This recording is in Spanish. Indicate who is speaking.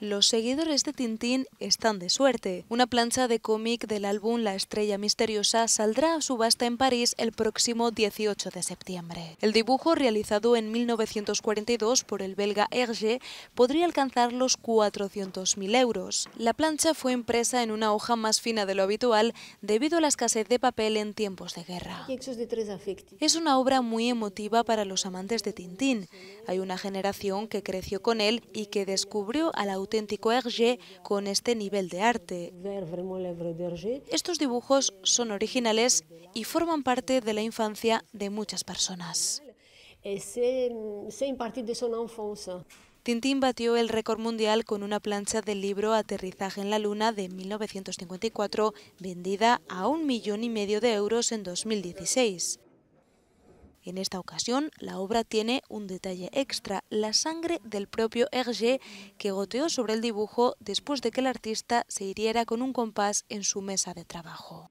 Speaker 1: Los seguidores de Tintín están de suerte. Una plancha de cómic del álbum La Estrella Misteriosa saldrá a subasta en París el próximo 18 de septiembre. El dibujo, realizado en 1942 por el belga Hergé, podría alcanzar los 400.000 euros. La plancha fue impresa en una hoja más fina de lo habitual debido a la escasez de papel en tiempos de guerra. Es una obra muy emotiva para los amantes de Tintín. Hay una generación que creció con él y que descubrió al autor auténtico Hergé con este nivel de arte. Estos dibujos son originales y forman parte de la infancia de muchas personas. Tintín batió el récord mundial con una plancha del libro Aterrizaje en la Luna de 1954, vendida a un millón y medio de euros en 2016. En esta ocasión, la obra tiene un detalle extra, la sangre del propio Hergé, que goteó sobre el dibujo después de que el artista se hiriera con un compás en su mesa de trabajo.